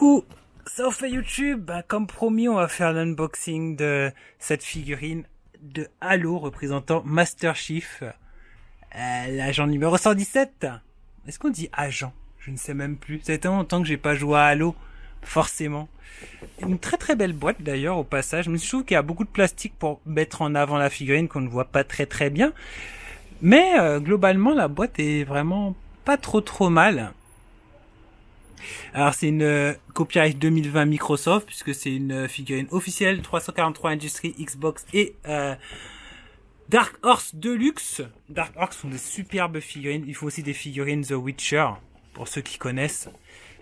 coucou Ça fait YouTube bah, Comme promis, on va faire l'unboxing de cette figurine de Halo représentant Master Chief, euh, l'agent numéro 117. Est-ce qu'on dit agent Je ne sais même plus. Ça fait tellement longtemps que j'ai pas joué à Halo, forcément. Une très très belle boîte d'ailleurs au passage. je trouve qu'il y a beaucoup de plastique pour mettre en avant la figurine qu'on ne voit pas très très bien. Mais euh, globalement, la boîte est vraiment pas trop trop mal. Alors c'est une euh, copyright 2020 Microsoft puisque c'est une euh, figurine officielle 343 Industries, Xbox et euh, Dark Horse Deluxe. Dark Horse sont des superbes figurines. Il faut aussi des figurines The Witcher pour ceux qui connaissent.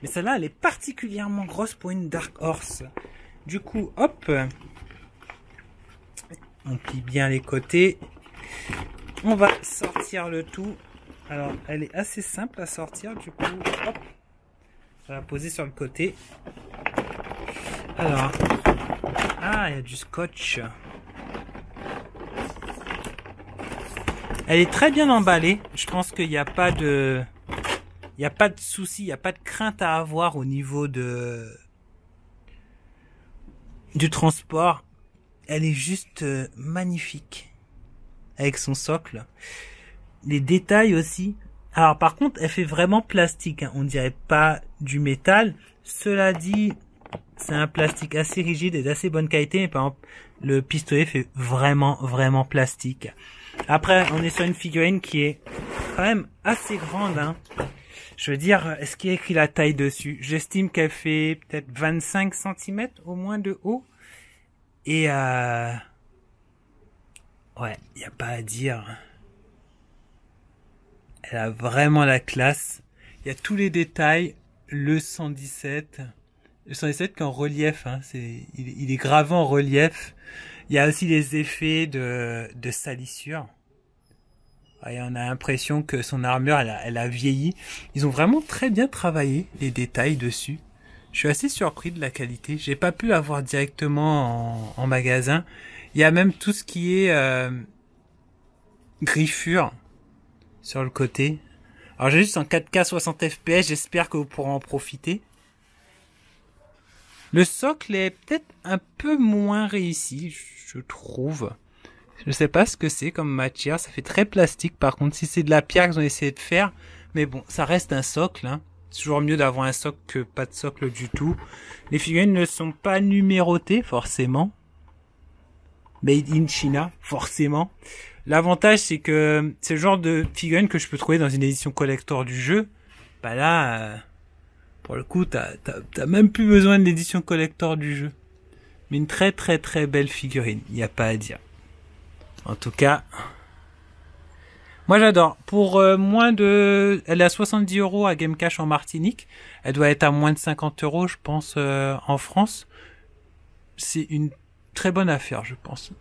Mais celle-là, elle est particulièrement grosse pour une Dark Horse. Du coup, hop, on plie bien les côtés. On va sortir le tout. Alors, elle est assez simple à sortir. Du coup, hop, poser sur le côté. Alors. Ah, il y a du scotch. Elle est très bien emballée. Je pense qu'il n'y a pas de... Il n'y a pas de souci, il n'y a pas de crainte à avoir au niveau de... Du transport. Elle est juste euh, magnifique. Avec son socle. Les détails aussi. Alors par contre, elle fait vraiment plastique. Hein. On dirait pas du métal. Cela dit, c'est un plastique assez rigide et d'assez bonne qualité. Mais par exemple, le pistolet fait vraiment, vraiment plastique. Après, on est sur une figurine qui est quand même assez grande. Hein. Je veux dire, est-ce qu'il y a écrit la taille dessus J'estime qu'elle fait peut-être 25 cm au moins de haut. Et euh, ouais, il n'y a pas à dire. Elle a vraiment la classe. Il y a tous les détails. Le 117. Le 117 qui est en relief. Hein, il, est gravé en relief. Il y a aussi les effets de, salissure. on a l'impression que son armure, elle a, vieilli. Ils ont vraiment très bien travaillé les détails dessus. Je suis assez surpris de la qualité. J'ai pas pu l'avoir directement en, magasin. Il y a même tout ce qui est euh, griffure sur le côté. Alors j'ai juste en 4K 60 fps, j'espère que vous pourrez en profiter. Le socle est peut-être un peu moins réussi, je trouve. Je ne sais pas ce que c'est comme matière, ça fait très plastique par contre. Si c'est de la pierre qu'ils ont essayé de faire, mais bon, ça reste un socle. Hein. C'est toujours mieux d'avoir un socle que pas de socle du tout. Les figurines ne sont pas numérotées forcément. Made in China, forcément. L'avantage, c'est que c'est le genre de figurine que je peux trouver dans une édition collector du jeu. Bah là, euh, pour le coup, t'as, même plus besoin de l'édition collector du jeu. Mais une très très très belle figurine, il n'y a pas à dire. En tout cas, moi j'adore. Pour euh, moins de... Elle est à 70 euros à Gamecash en Martinique. Elle doit être à moins de 50 euros, je pense, euh, en France. C'est une très bonne affaire, je pense.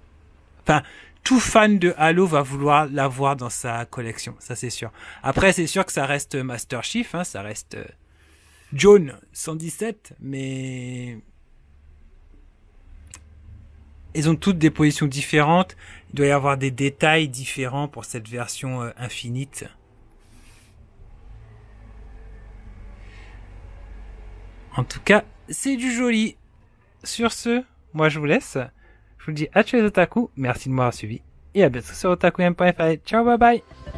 Enfin, tout fan de Halo va vouloir l'avoir dans sa collection, ça c'est sûr. Après, c'est sûr que ça reste Master Chief, hein, ça reste euh, John 117, mais ils ont toutes des positions différentes. Il doit y avoir des détails différents pour cette version euh, infinite. En tout cas, c'est du joli. Sur ce, moi je vous laisse. Je vous dis à tous les otaku, merci de m'avoir suivi et à bientôt sur otakuyen.fr, Ciao, bye bye